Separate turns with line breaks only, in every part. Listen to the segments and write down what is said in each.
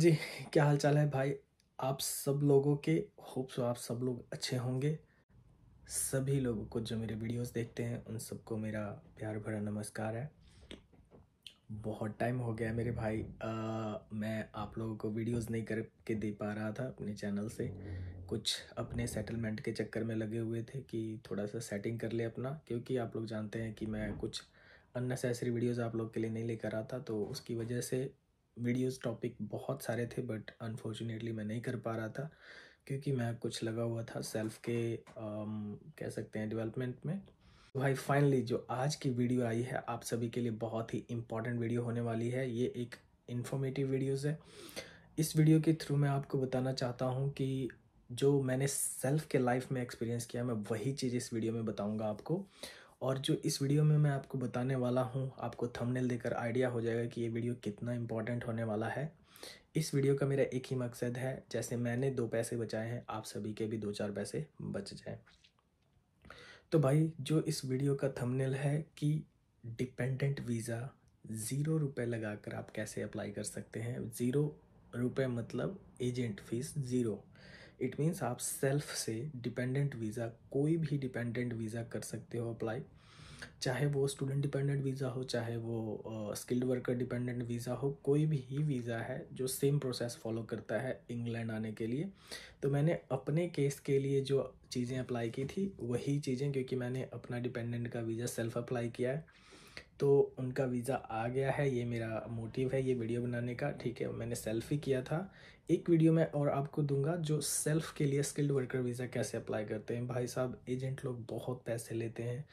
जी क्या हाल चाल है भाई आप सब लोगों के होप्स आप सब लोग अच्छे होंगे सभी लोगों को जो मेरे वीडियोस देखते हैं उन सबको मेरा प्यार भरा नमस्कार है बहुत टाइम हो गया मेरे भाई आ, मैं आप लोगों को वीडियोस नहीं करके दे पा रहा था अपने चैनल से कुछ अपने सेटलमेंट के चक्कर में लगे हुए थे कि थोड़ा सा सेटिंग कर ले अपना क्योंकि आप लोग जानते हैं कि मैं कुछ अननेसेसरी वीडियोस आप लोग के लिए नहीं लेकर आता तो उसकी वजह से वीडियोस टॉपिक बहुत सारे थे बट अनफॉर्चुनेटली मैं नहीं कर पा रहा था क्योंकि मैं कुछ लगा हुआ था सेल्फ के um, कह सकते हैं डेवलपमेंट में तो भाई फाइनली जो आज की वीडियो आई है आप सभी के लिए बहुत ही इंपॉर्टेंट वीडियो होने वाली है ये एक इन्फॉर्मेटिव वीडियोज़ है इस वीडियो के थ्रू मैं आपको बताना चाहता हूँ कि जो मैंने सेल्फ के लाइफ में एक्सपीरियंस किया मैं वही चीज़ इस वीडियो में बताऊँगा आपको और जो इस वीडियो में मैं आपको बताने वाला हूँ आपको थंबनेल देकर आइडिया हो जाएगा कि ये वीडियो कितना इम्पॉर्टेंट होने वाला है इस वीडियो का मेरा एक ही मकसद है जैसे मैंने दो पैसे बचाए हैं आप सभी के भी दो चार पैसे बच जाएँ तो भाई जो इस वीडियो का थमनेल है कि डिपेंडेंट वीज़ा ज़ीरो रुपये लगाकर आप कैसे अप्लाई कर सकते हैं ज़ीरो रुपये मतलब agent fees zero it means आप सेल्फ से डिपेंडेंट वीज़ा कोई भी डिपेंडेंट वीज़ा कर सकते हो अप्लाई चाहे वो स्टूडेंट डिपेंडेंट वीज़ा हो चाहे वो स्किल्ड वर्कर डिपेंडेंट वीज़ा हो कोई भी वीज़ा है जो सेम प्रोसेस फॉलो करता है इंग्लैंड आने के लिए तो मैंने अपने केस के लिए जो चीज़ें अप्लाई की थी वही चीज़ें क्योंकि मैंने अपना डिपेंडेंट का वीज़ा सेल्फ अप्लाई किया है तो उनका वीज़ा आ गया है ये मेरा मोटिव है ये वीडियो बनाने का ठीक है मैंने सेल्फ ही किया था एक वीडियो मैं और आपको दूंगा जो सेल्फ़ के लिए स्किल्ड वर्कर वीज़ा कैसे अप्लाई करते हैं भाई साहब एजेंट लोग बहुत पैसे लेते हैं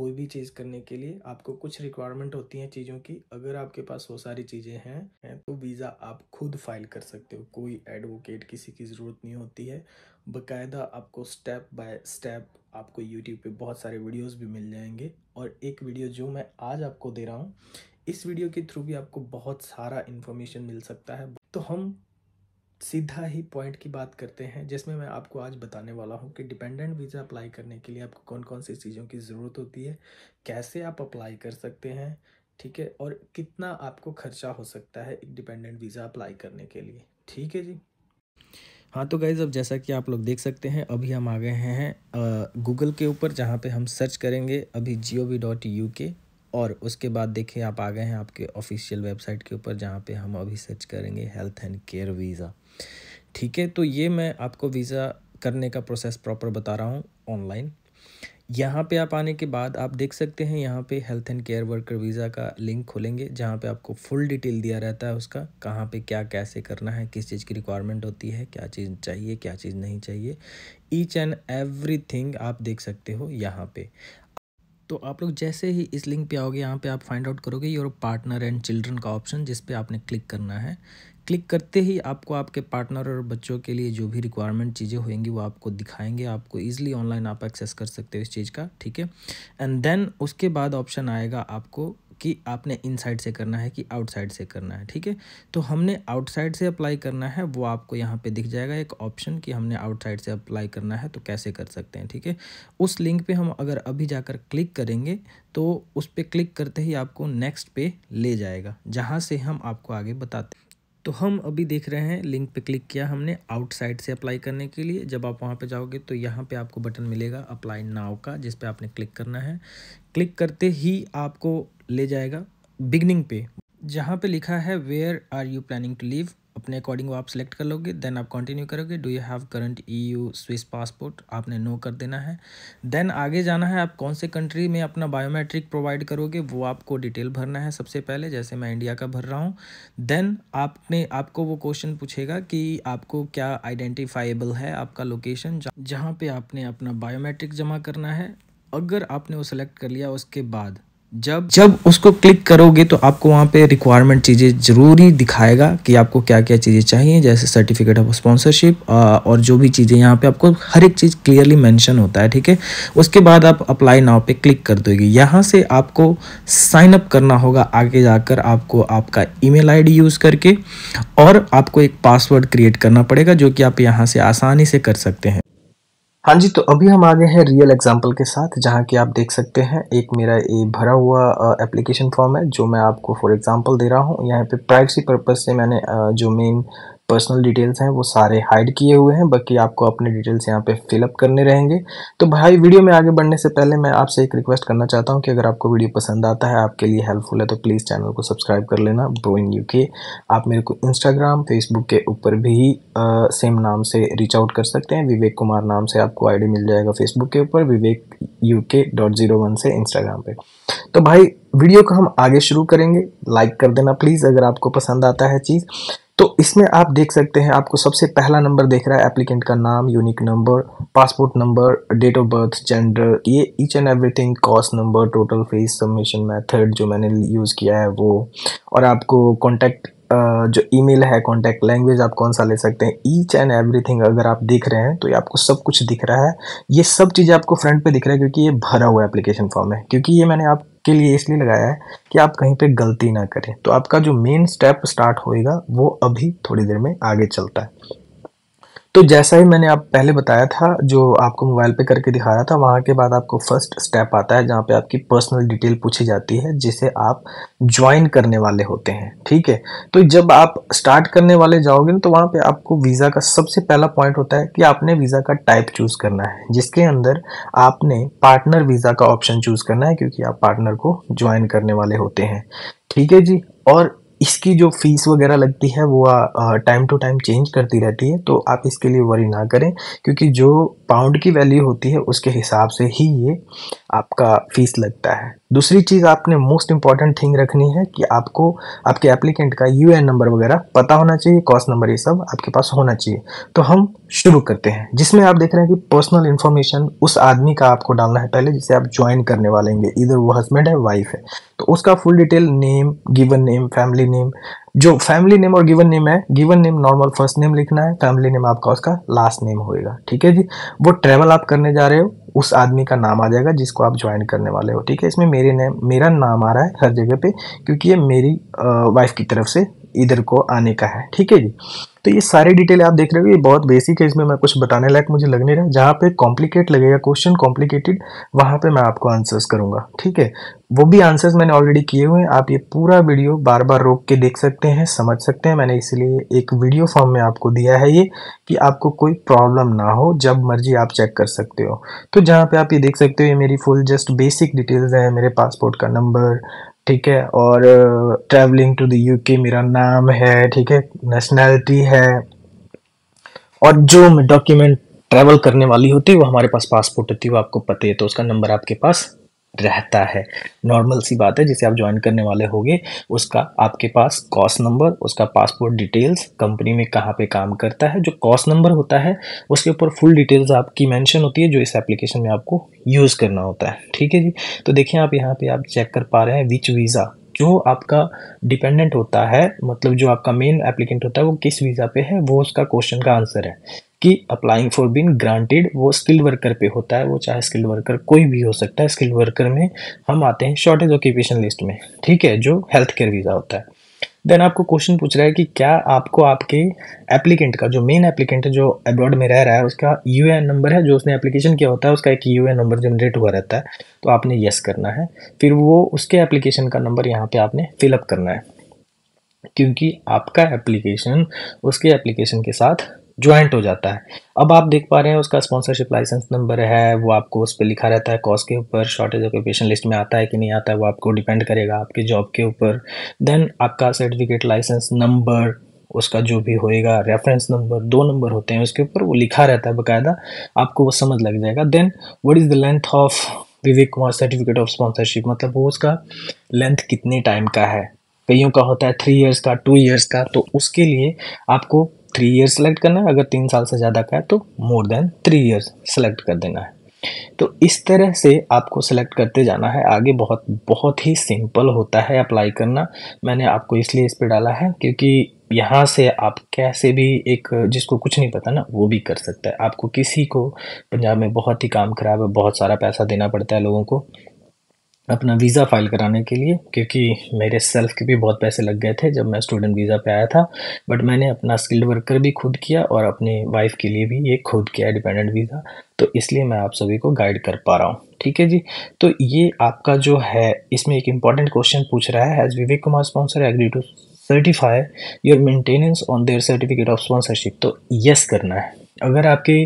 कोई भी चीज़ करने के लिए आपको कुछ रिक्वायरमेंट होती हैं चीज़ों की अगर आपके पास वो सारी चीज़ें हैं तो वीज़ा आप खुद फाइल कर सकते हो कोई एडवोकेट किसी की ज़रूरत नहीं होती है बकायदा आपको स्टेप बाय स्टेप आपको यूट्यूब पे बहुत सारे वीडियोस भी मिल जाएंगे और एक वीडियो जो मैं आज आपको दे रहा हूँ इस वीडियो के थ्रू भी आपको बहुत सारा इन्फॉर्मेशन मिल सकता है तो हम सीधा ही पॉइंट की बात करते हैं जिसमें मैं आपको आज बताने वाला हूँ कि डिपेंडेंट वीज़ा अप्लाई करने के लिए आपको कौन कौन सी चीज़ों की ज़रूरत होती है कैसे आप अप्लाई कर सकते हैं ठीक है और कितना आपको खर्चा हो सकता है एक डिपेंडेंट वीज़ा अप्लाई करने के लिए ठीक है जी हाँ तो गाइज़ अब जैसा कि आप लोग देख सकते हैं अभी हम आ गए हैं गूगल के ऊपर जहाँ पे हम सर्च करेंगे अभी जियो वी डॉट यू के और उसके बाद देखिए आप आ गए हैं आपके ऑफिशियल वेबसाइट के ऊपर जहाँ पे हम अभी सर्च करेंगे हेल्थ एंड केयर वीज़ा ठीक है तो ये मैं आपको वीज़ा करने का प्रोसेस प्रॉपर बता रहा हूँ ऑनलाइन यहाँ पे आप आने के बाद आप देख सकते हैं यहाँ पे health and care worker visa का लिंक खोलेंगे जहाँ पे आपको फुल डिटेल दिया रहता है उसका कहाँ पे क्या कैसे करना है किस चीज़ की रिक्वायरमेंट होती है क्या चीज़ चाहिए क्या चीज़ नहीं चाहिए ईच एंड एवरी थिंग आप देख सकते हो यहाँ पे तो आप लोग जैसे ही इस लिंक पे आओगे यहाँ पे आप फाइंड आउट करोगे योर पार्टनर एंड चिल्ड्रन का ऑप्शन जिस पे आपने क्लिक करना है क्लिक करते ही आपको आपके पार्टनर और बच्चों के लिए जो भी रिक्वायरमेंट चीज़ें होंगी वो आपको दिखाएंगे आपको ईजिली ऑनलाइन आप एक्सेस कर सकते हो इस चीज़ का ठीक है एंड देन उसके बाद ऑप्शन आएगा आपको कि आपने इनसाइड से करना है कि आउटसाइड से करना है ठीक है तो हमने आउटसाइड से अप्लाई करना है वो आपको यहाँ पे दिख जाएगा एक ऑप्शन कि हमने आउटसाइड से अप्लाई करना है तो कैसे कर सकते हैं ठीक है उस लिंक पे हम अगर अभी जाकर क्लिक करेंगे तो उस पर क्लिक करते ही आपको नेक्स्ट पे ले जाएगा जहाँ से हम आपको आगे बताते हैं तो हम अभी देख रहे हैं लिंक पे क्लिक किया हमने आउटसाइड से अप्लाई करने के लिए जब आप वहाँ पे जाओगे तो यहाँ पे आपको बटन मिलेगा अप्लाई नाव का जिस पे आपने क्लिक करना है क्लिक करते ही आपको ले जाएगा बिगनिंग पे जहाँ पे लिखा है where are you planning to leave अपने अकॉर्डिंग वो आप सेलेक्ट कर लोगे देन आप कंटिन्यू करोगे do you have current E U Swiss passport आपने नो कर देना है देन आगे जाना है आप कौन से कंट्री में अपना बायोमेट्रिक प्रोवाइड करोगे वो आपको डिटेल भरना है सबसे पहले जैसे मैं इंडिया का भर रहा हूँ देन आपने आपको वो क्वेश्चन पूछेगा कि आपको क्या आइडेंटिफाइबल है आपका लोकेशन जहाँ पर आपने अपना बायोमेट्रिक जमा करना है अगर आपने वो सेलेक्ट कर लिया उसके बाद जब जब उसको क्लिक करोगे तो आपको वहाँ पे रिक्वायरमेंट चीज़ें ज़रूरी दिखाएगा कि आपको क्या क्या चीज़ें चाहिए जैसे सर्टिफिकेट ऑफ स्पॉन्सरशिप और जो भी चीज़ें यहाँ पे आपको हर एक चीज़ क्लियरली मेंशन होता है ठीक है उसके बाद आप अप्लाई नाव पे क्लिक कर दोगे यहाँ से आपको साइन अप करना होगा आगे जाकर आपको आपका ई मेल यूज़ करके और आपको एक पासवर्ड क्रिएट करना पड़ेगा जो कि आप यहाँ से आसानी से कर सकते हैं हाँ जी तो अभी हम आ गए हैं रियल एग्जांपल के साथ जहाँ कि आप देख सकते हैं एक मेरा ये भरा हुआ एप्लीकेशन फॉर्म है जो मैं आपको फॉर एग्जांपल दे रहा हूँ यहाँ पे प्राइवेसी पर्पज़ से मैंने जो मेन पर्सनल डिटेल्स हैं वो सारे हाइड किए हुए हैं बाकी आपको अपने डिटेल्स यहाँ पे फिलअप करने रहेंगे तो भाई वीडियो में आगे बढ़ने से पहले मैं आपसे एक रिक्वेस्ट करना चाहता हूँ कि अगर आपको वीडियो पसंद आता है आपके लिए हेल्पफुल है तो प्लीज़ चैनल को सब्सक्राइब कर लेना ब्रो इन यू के आप मेरे को इंस्टाग्राम फेसबुक के ऊपर भी आ, सेम नाम से रीच आउट कर सकते हैं विवेक कुमार नाम से आपको आई मिल जाएगा फेसबुक के ऊपर Vivek U K dot zero one से इंस्टाग्राम पे तो भाई वीडियो को हम आगे शुरू करेंगे लाइक कर देना प्लीज़ अगर आपको पसंद आता है चीज़ तो इसमें आप देख सकते हैं आपको सबसे पहला नंबर देख रहा है एप्लीकेंट का नाम unique number passport number date of birth gender ये each and everything cost number total fees submission method जो मैंने यूज़ किया है वो और आपको कॉन्टैक्ट जो ईमेल है कॉन्टैक्ट लैंग्वेज आप कौन सा ले सकते हैं ईच एंड एवरीथिंग अगर आप देख रहे हैं तो ये आपको सब कुछ दिख रहा है ये सब चीज़ें आपको फ्रंट पे दिख रहा है क्योंकि ये भरा हुआ एप्लीकेशन फॉर्म है क्योंकि ये मैंने आप के लिए इसलिए लगाया है कि आप कहीं पे गलती ना करें तो आपका जो मेन स्टेप स्टार्ट होएगा वो अभी थोड़ी देर में आगे चलता है तो जैसा ही मैंने आप पहले बताया था जो आपको मोबाइल पे करके दिखा रहा था वहाँ के बाद आपको फर्स्ट स्टेप आता है जहाँ पे आपकी पर्सनल डिटेल पूछी जाती है जिसे आप ज्वाइन करने वाले होते हैं ठीक है तो जब आप स्टार्ट करने वाले जाओगे ना तो वहाँ पे आपको वीज़ा का सबसे पहला पॉइंट होता है कि आपने वीज़ा का टाइप चूज़ करना है जिसके अंदर आपने पार्टनर वीज़ा का ऑप्शन चूज़ करना है क्योंकि आप पार्टनर को ज्वाइन करने वाले होते हैं ठीक है जी और इसकी जो फीस वगैरह लगती है वो टाइम टू टाइम चेंज करती रहती है तो आप इसके लिए वरी ना करें क्योंकि जो पाउंड की वैल्यू होती है उसके हिसाब से ही ये आपका फीस लगता है दूसरी चीज़ आपने मोस्ट इंपॉर्टेंट थिंग रखनी है कि आपको आपके एप्लीकेंट का यू नंबर वगैरह पता होना चाहिए कॉस्ट नंबर ये सब आपके पास होना चाहिए तो हम शुरू करते हैं जिसमें आप देख रहे हैं कि पर्सनल इन्फॉर्मेशन उस आदमी का आपको डालना है पहले जिसे आप ज्वाइन करने वाले होंगे इधर वो हस्बैंड है वाइफ है तो उसका full detail name given name family name जो फैमिली नेम और गिवन नेम है given name normal first name लिखना है फैमिली नेम आपका उसका लास्ट नेम होएगा ठीक है जी वो ट्रैवल आप करने जा रहे हो उस आदमी का नाम आ जाएगा जिसको आप ज्वाइन करने वाले हो ठीक है इसमें मेरे नेम मेरा नाम आ रहा है हर जगह पे क्योंकि ये मेरी वाइफ की तरफ से इधर को आने का है ठीक है जी तो ये सारे डिटेल आप देख रहे हो ये बहुत बेसिक है इसमें मैं कुछ बताने लायक मुझे लग नहीं रहा जहाँ पे कॉम्प्लिकेट लगेगा क्वेश्चन कॉम्प्लिकेटेड वहाँ पे मैं आपको आंसर्स करूँगा ठीक है वो भी आंसर्स मैंने ऑलरेडी किए हुए हैं आप ये पूरा वीडियो बार बार रोक के देख सकते हैं समझ सकते हैं मैंने इसलिए एक वीडियो फॉर्म में आपको दिया है ये कि आपको कोई प्रॉब्लम ना हो जब मर्जी आप चेक कर सकते हो तो जहाँ पे आप ये देख सकते हो ये मेरी फुल जस्ट बेसिक डिटेल्स हैं मेरे पासपोर्ट का नंबर ठीक है और ट्रैवलिंग टू द यूके मेरा नाम है ठीक है नेशनैलिटी है और जो डॉक्यूमेंट ट्रैवल करने वाली होती है वो हमारे पास पासपोर्ट होती है वो आपको पता है तो उसका नंबर आपके पास रहता है नॉर्मल सी बात है जिसे आप ज्वाइन करने वाले होंगे उसका आपके पास कॉस्ट नंबर उसका पासपोर्ट डिटेल्स कंपनी में कहाँ पे काम करता है जो कॉस्ट नंबर होता है उसके ऊपर फुल डिटेल्स आपकी मेंशन होती है जो इस एप्लीकेशन में आपको यूज़ करना होता है ठीक है जी तो देखिए आप यहाँ पर आप चेक कर पा रहे हैं विच वीज़ा जो आपका डिपेंडेंट होता है मतलब जो आपका मेन एप्लीकेंट होता है वो किस वीज़ा पे है वो उसका क्वेश्चन का आंसर है कि अप्लाइंग फॉर बीन ग्रांटेड वो स्किल्ड वर्कर पे होता है वो चाहे स्किल्ड वर्कर कोई भी हो सकता है स्किल्ड वर्कर में हम आते हैं शॉर्टेज ऑक्यूपेशन लिस्ट में ठीक है जो हेल्थ केयर वीज़ा होता है देन आपको क्वेश्चन पूछ रहा है कि क्या आपको आपके एप्लीकेंट का जो मेन एप्लीकेंट है जो अब्रॉड में रह रहा है उसका यू नंबर है जो उसने एप्लीकेशन किया होता है उसका एक यू नंबर जनरेट हुआ रहता है तो आपने येस करना है फिर वो उसके एप्लीकेशन का नंबर यहाँ पर आपने फिलअप करना है क्योंकि आपका एप्लीकेशन उसके एप्लीकेशन के साथ ज्वाइंट हो जाता है अब आप देख पा रहे हैं उसका स्पॉन्सरशिप लाइसेंस नंबर है वो आपको उस पर लिखा रहता है कॉस्ट के ऊपर शॉर्टेज ऑक्यूपेशन लिस्ट में आता है कि नहीं आता है वो आपको डिपेंड करेगा आपके जॉब के ऊपर देन आपका सर्टिफिकेट लाइसेंस नंबर उसका जो भी होएगा रेफरेंस नंबर दो नंबर होते हैं उसके ऊपर वो लिखा रहता है बाकायदा आपको वो समझ लग जाएगा then what is the length of Vivek Kumar certificate of sponsorship मतलब वो उसका लेंथ कितने टाइम का है कईयों का होता है थ्री इयर्स का टू इयर्स का तो उसके लिए आपको थ्री ईयर सेलेक्ट करना है अगर तीन साल से ज़्यादा का है तो more than three years select कर देना है तो इस तरह से आपको सेलेक्ट करते जाना है आगे बहुत बहुत ही सिंपल होता है अप्लाई करना मैंने आपको इसलिए इस पर डाला है क्योंकि यहाँ से आप कैसे भी एक जिसको कुछ नहीं पता ना वो भी कर सकता है आपको किसी को पंजाब में बहुत ही काम खराब है बहुत सारा पैसा देना पड़ता है लोगों को अपना वीज़ा फ़ाइल कराने के लिए क्योंकि मेरे सेल्फ के भी बहुत पैसे लग गए थे जब मैं स्टूडेंट वीज़ा पे आया था बट मैंने अपना स्किल्ड वर्कर भी खुद किया और अपनी वाइफ के लिए भी ये खुद किया डिपेंडेंट वीज़ा तो इसलिए मैं आप सभी को गाइड कर पा रहा हूँ ठीक है जी तो ये आपका जो है इसमें एक इम्पॉर्टेंट क्वेश्चन पूछ रहा है as Vivek Kumar sponsor agree to certify your maintenance on their certificate of sponsorship तो यस करना है अगर आपके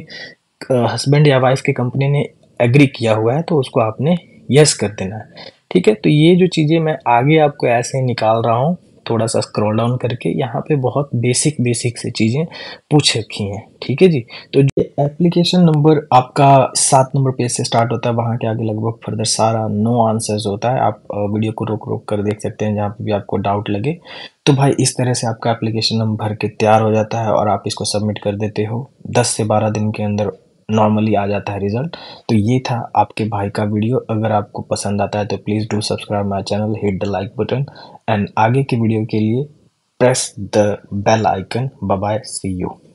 हस्बैंड या वाइफ की कंपनी ने एग्री किया हुआ है तो उसको आपने यस कर देना है ठीक है तो ये जो चीज़ें मैं आगे आपको ऐसे निकाल रहा हूँ थोड़ा सा स्क्रॉल डाउन करके यहाँ पे बहुत बेसिक बेसिक से चीज़ें पूछ रखी हैं ठीक है जी तो जो एप्लीकेशन नंबर आपका सात नंबर पेज से स्टार्ट होता है वहाँ के आगे लगभग फर्दर सारा नो आंसर्स होता है आप वीडियो को रोक रोक कर देख सकते हैं जहाँ पे भी आपको डाउट लगे तो भाई इस तरह से आपका एप्लीकेशन नंबर भर के तैयार हो जाता है और आप इसको सबमिट कर देते हो दस से बारह दिन के अंदर नॉर्मली आ जाता है रिजल्ट तो ये था आपके भाई का वीडियो अगर आपको पसंद आता है तो please do subscribe my channel hit the like button and आगे के वीडियो के लिए press the bell icon bye see you